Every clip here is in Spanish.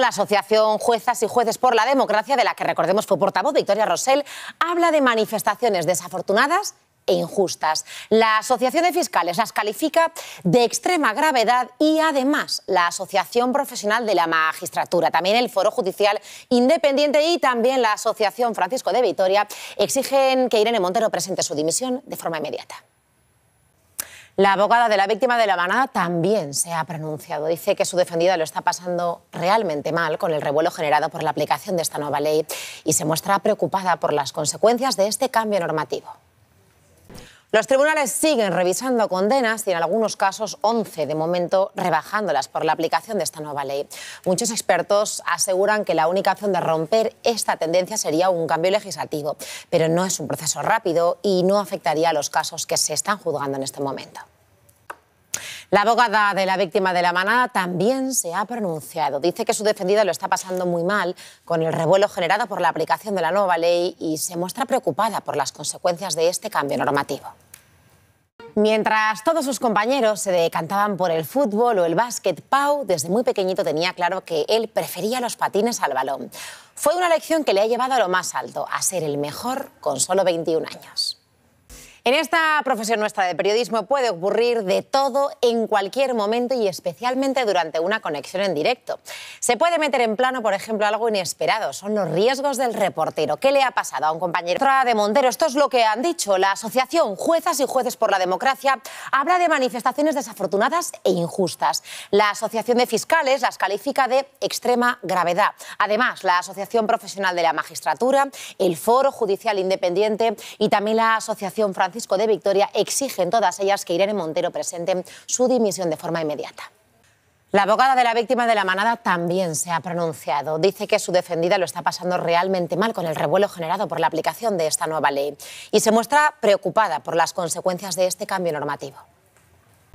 la Asociación Juezas y Jueces por la Democracia, de la que recordemos fue portavoz Victoria Rosell, habla de manifestaciones desafortunadas e injustas. La Asociación de Fiscales las califica de extrema gravedad y además la Asociación Profesional de la Magistratura, también el Foro Judicial Independiente y también la Asociación Francisco de Vitoria exigen que Irene Montero presente su dimisión de forma inmediata. La abogada de la víctima de la manada también se ha pronunciado. Dice que su defendida lo está pasando realmente mal con el revuelo generado por la aplicación de esta nueva ley y se muestra preocupada por las consecuencias de este cambio normativo. Los tribunales siguen revisando condenas y en algunos casos 11 de momento rebajándolas por la aplicación de esta nueva ley. Muchos expertos aseguran que la única opción de romper esta tendencia sería un cambio legislativo, pero no es un proceso rápido y no afectaría a los casos que se están juzgando en este momento. La abogada de la víctima de la manada también se ha pronunciado. Dice que su defendida lo está pasando muy mal con el revuelo generado por la aplicación de la nueva ley y se muestra preocupada por las consecuencias de este cambio normativo. Mientras todos sus compañeros se decantaban por el fútbol o el básquet, Pau desde muy pequeñito tenía claro que él prefería los patines al balón. Fue una lección que le ha llevado a lo más alto, a ser el mejor con solo 21 años. En esta profesión nuestra de periodismo puede ocurrir de todo en cualquier momento y especialmente durante una conexión en directo. Se puede meter en plano, por ejemplo, algo inesperado. Son los riesgos del reportero. ¿Qué le ha pasado a un compañero de Montero? Esto es lo que han dicho. La Asociación Juezas y Jueces por la Democracia habla de manifestaciones desafortunadas e injustas. La Asociación de Fiscales las califica de extrema gravedad. Además, la Asociación Profesional de la Magistratura, el Foro Judicial Independiente y también la Asociación Francesa Francisco de Victoria exigen todas ellas que Irene Montero presente su dimisión de forma inmediata. La abogada de la víctima de la manada también se ha pronunciado. Dice que su defendida lo está pasando realmente mal con el revuelo generado por la aplicación de esta nueva ley y se muestra preocupada por las consecuencias de este cambio normativo.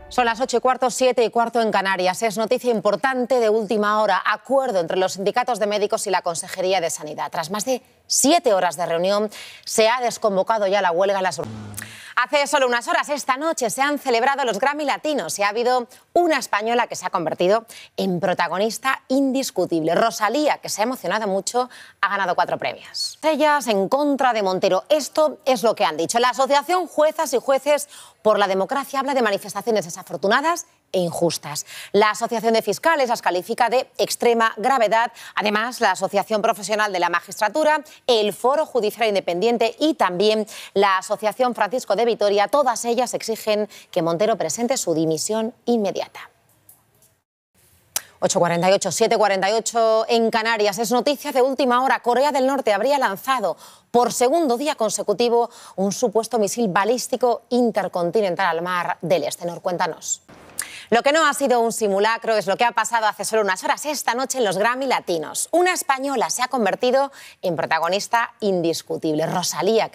Son las ocho y cuarto, 7 y cuarto en Canarias. Es noticia importante de última hora. Acuerdo entre los sindicatos de médicos y la Consejería de Sanidad. Tras más de siete horas de reunión, se ha desconvocado ya la huelga las Hace solo unas horas, esta noche, se han celebrado los Grammy Latinos y ha habido una española que se ha convertido en protagonista indiscutible. Rosalía, que se ha emocionado mucho, ha ganado cuatro premios. Ellas en contra de Montero. Esto es lo que han dicho. La Asociación Juezas y Jueces por la democracia habla de manifestaciones desafortunadas e injustas. La Asociación de Fiscales las califica de extrema gravedad. Además, la Asociación Profesional de la Magistratura, el Foro Judicial Independiente y también la Asociación Francisco de Vitoria, todas ellas exigen que Montero presente su dimisión inmediata. 8.48, 7.48 en Canarias. Es noticia de última hora. Corea del Norte habría lanzado por segundo día consecutivo un supuesto misil balístico intercontinental al mar del Este. Nor, cuéntanos. Lo que no ha sido un simulacro es lo que ha pasado hace solo unas horas esta noche en los Grammy Latinos. Una española se ha convertido en protagonista indiscutible, Rosalía.